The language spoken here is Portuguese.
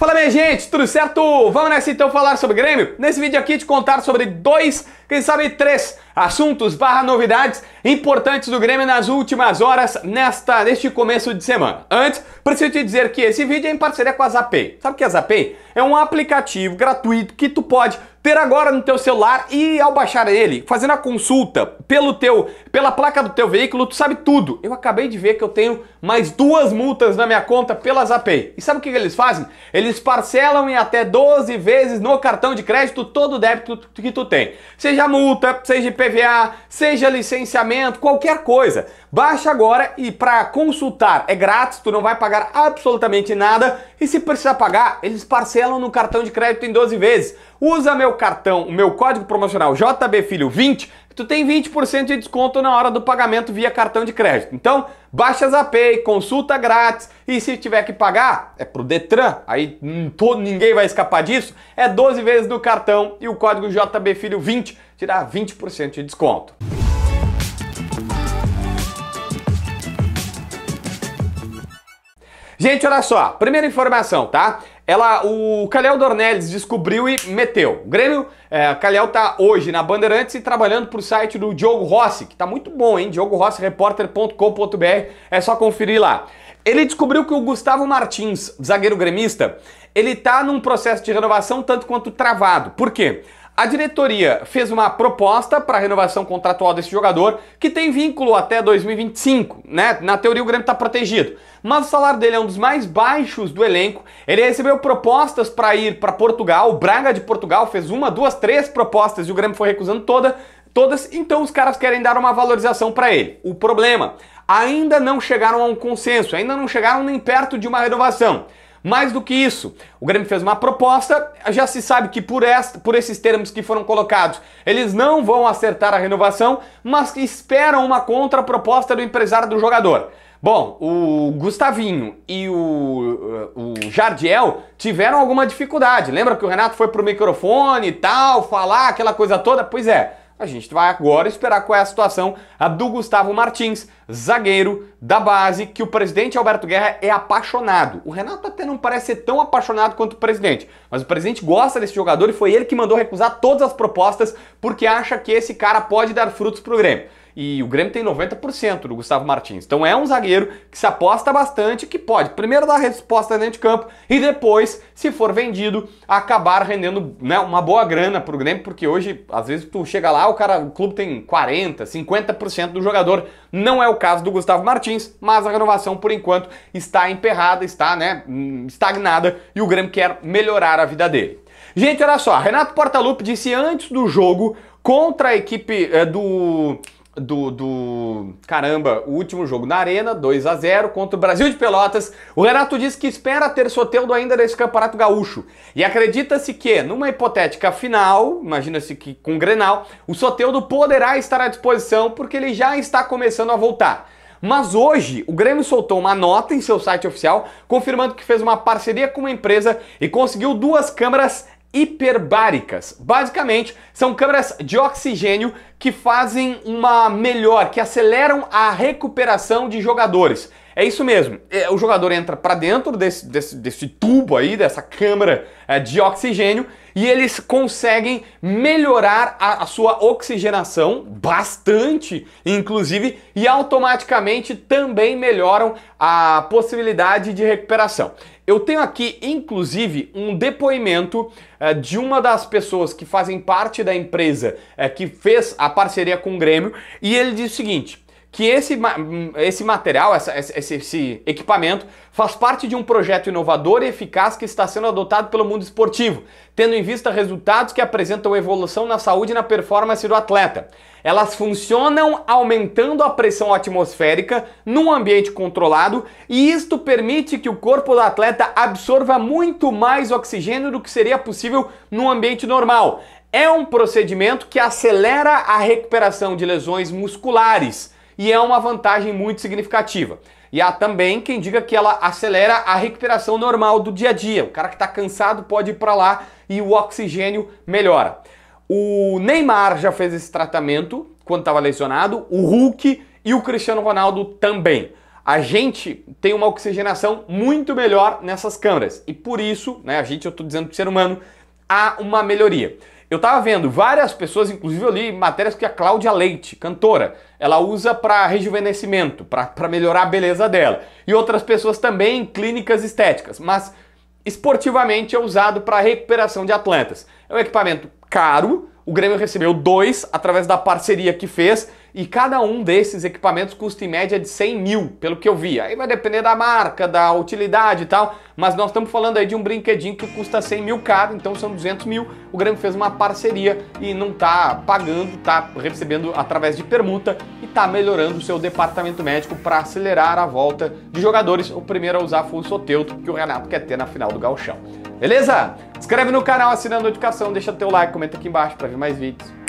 Fala minha gente, tudo certo? Vamos nessa então falar sobre Grêmio? Nesse vídeo aqui te contar sobre dois, quem sabe três assuntos barra novidades importantes do Grêmio nas últimas horas nesta, neste começo de semana. Antes, preciso te dizer que esse vídeo é em parceria com a Zapay. Sabe o que é a Zapay? É um aplicativo gratuito que tu pode ter agora no teu celular e ao baixar ele, fazendo a consulta pelo teu, pela placa do teu veículo, tu sabe tudo. Eu acabei de ver que eu tenho mais duas multas na minha conta pela API. E sabe o que eles fazem? Eles parcelam em até 12 vezes no cartão de crédito todo o débito que tu tem. Seja multa, seja IPVA, seja licenciamento, qualquer coisa. Baixa agora e para consultar é grátis, tu não vai pagar absolutamente nada e se precisar pagar, eles parcelam no cartão de crédito em 12 vezes. Usa meu cartão, o meu código promocional JBFilho20, que tu tem 20% de desconto na hora do pagamento via cartão de crédito. Então, baixa a Zapay, consulta grátis e se tiver que pagar, é pro Detran, aí hum, todo, ninguém vai escapar disso, é 12 vezes no cartão e o código JBFilho20 te dá 20% de desconto. Gente, olha só, primeira informação, tá? Ela, o Calhau Dornelles descobriu e meteu. O Grêmio, é, Calhau tá hoje na Bandeirantes e trabalhando pro site do Diogo Rossi, que tá muito bom, hein? diogorossirepórter.com.br, é só conferir lá. Ele descobriu que o Gustavo Martins, zagueiro gremista, ele tá num processo de renovação tanto quanto travado. Por quê? A diretoria fez uma proposta para a renovação contratual desse jogador, que tem vínculo até 2025, né? Na teoria o Grêmio está protegido, mas o salário dele é um dos mais baixos do elenco. Ele recebeu propostas para ir para Portugal, o Braga de Portugal fez uma, duas, três propostas e o Grêmio foi recusando toda, todas, então os caras querem dar uma valorização para ele. O problema, ainda não chegaram a um consenso, ainda não chegaram nem perto de uma renovação. Mais do que isso, o Grêmio fez uma proposta, já se sabe que por, esta, por esses termos que foram colocados, eles não vão acertar a renovação, mas que esperam uma contraproposta do empresário do jogador. Bom, o Gustavinho e o, o Jardiel tiveram alguma dificuldade. Lembra que o Renato foi pro microfone e tal, falar aquela coisa toda? Pois é. A gente vai agora esperar qual é a situação a do Gustavo Martins, zagueiro da base, que o presidente Alberto Guerra é apaixonado. O Renato até não parece ser tão apaixonado quanto o presidente, mas o presidente gosta desse jogador e foi ele que mandou recusar todas as propostas porque acha que esse cara pode dar frutos pro Grêmio e o Grêmio tem 90% do Gustavo Martins. Então é um zagueiro que se aposta bastante, que pode primeiro dar resposta dentro de campo e depois, se for vendido, acabar rendendo né, uma boa grana para o Grêmio, porque hoje, às vezes, tu chega lá, o cara, o clube tem 40%, 50% do jogador. Não é o caso do Gustavo Martins, mas a renovação, por enquanto, está emperrada, está né, estagnada e o Grêmio quer melhorar a vida dele. Gente, olha só, Renato Portaluppi disse antes do jogo contra a equipe é, do do, do, Caramba, o último jogo na Arena, 2 a 0 contra o Brasil de Pelotas. O Renato diz que espera ter Soteldo ainda nesse Campeonato Gaúcho. E acredita-se que, numa hipotética final, imagina-se que com o Grenal, o Soteldo poderá estar à disposição porque ele já está começando a voltar. Mas hoje o Grêmio soltou uma nota em seu site oficial confirmando que fez uma parceria com uma empresa e conseguiu duas câmeras hiperbáricas. Basicamente, são câmeras de oxigênio que fazem uma melhor, que aceleram a recuperação de jogadores. É isso mesmo. É, o jogador entra para dentro desse, desse, desse, tubo aí, dessa câmara é, de oxigênio, e eles conseguem melhorar a, a sua oxigenação bastante, inclusive, e automaticamente também melhoram a possibilidade de recuperação. Eu tenho aqui, inclusive, um depoimento é, de uma das pessoas que fazem parte da empresa é, que fez a parceria com o Grêmio e ele diz o seguinte que esse, esse material, essa, esse, esse equipamento, faz parte de um projeto inovador e eficaz que está sendo adotado pelo mundo esportivo, tendo em vista resultados que apresentam evolução na saúde e na performance do atleta. Elas funcionam aumentando a pressão atmosférica num ambiente controlado e isto permite que o corpo do atleta absorva muito mais oxigênio do que seria possível num ambiente normal. É um procedimento que acelera a recuperação de lesões musculares e é uma vantagem muito significativa. E há também quem diga que ela acelera a recuperação normal do dia a dia. O cara que está cansado pode ir para lá e o oxigênio melhora. O Neymar já fez esse tratamento quando estava lesionado, o Hulk e o Cristiano Ronaldo também. A gente tem uma oxigenação muito melhor nessas câmeras e por isso, né, a gente, eu estou dizendo para o ser humano, há uma melhoria. Eu tava vendo várias pessoas, inclusive eu li matérias que a Cláudia Leite, cantora, ela usa para rejuvenescimento, para melhorar a beleza dela. E outras pessoas também em clínicas estéticas, mas esportivamente é usado para recuperação de atletas. É um equipamento caro, o Grêmio recebeu dois através da parceria que fez e cada um desses equipamentos custa em média de 100 mil, pelo que eu vi. Aí vai depender da marca, da utilidade e tal, mas nós estamos falando aí de um brinquedinho que custa 100 mil cada, então são 200 mil. O Grêmio fez uma parceria e não está pagando, está recebendo através de permuta e está melhorando o seu departamento médico para acelerar a volta de jogadores. O primeiro a usar foi o Soteuto, que o Renato quer ter na final do Galchão. Beleza? Inscreve no canal assina a notificação, deixa teu like, comenta aqui embaixo para ver mais vídeos.